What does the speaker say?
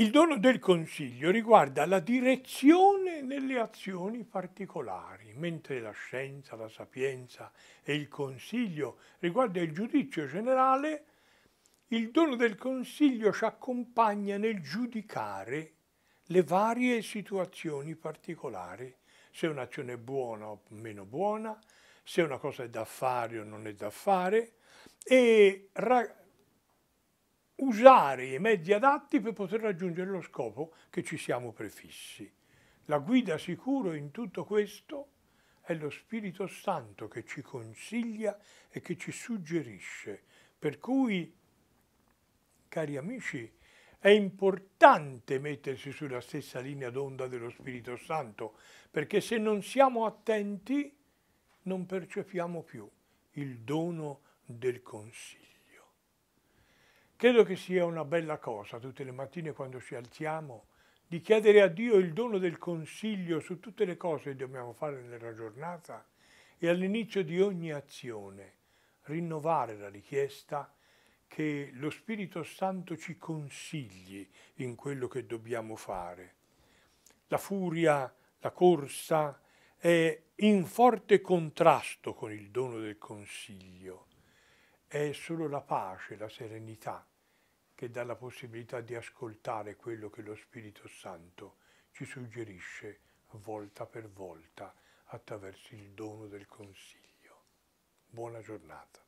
Il dono del Consiglio riguarda la direzione nelle azioni particolari, mentre la scienza, la sapienza e il Consiglio riguarda il giudizio generale, il dono del Consiglio ci accompagna nel giudicare le varie situazioni particolari, se un'azione è buona o meno buona, se una cosa è da fare o non è da fare, e usare i mezzi adatti per poter raggiungere lo scopo che ci siamo prefissi. La guida sicuro in tutto questo è lo Spirito Santo che ci consiglia e che ci suggerisce. Per cui, cari amici, è importante mettersi sulla stessa linea d'onda dello Spirito Santo, perché se non siamo attenti non percepiamo più il dono del consiglio. Credo che sia una bella cosa tutte le mattine quando ci alziamo di chiedere a Dio il dono del consiglio su tutte le cose che dobbiamo fare nella giornata e all'inizio di ogni azione rinnovare la richiesta che lo Spirito Santo ci consigli in quello che dobbiamo fare. La furia, la corsa è in forte contrasto con il dono del consiglio è solo la pace, la serenità che dà la possibilità di ascoltare quello che lo Spirito Santo ci suggerisce volta per volta attraverso il dono del consiglio. Buona giornata.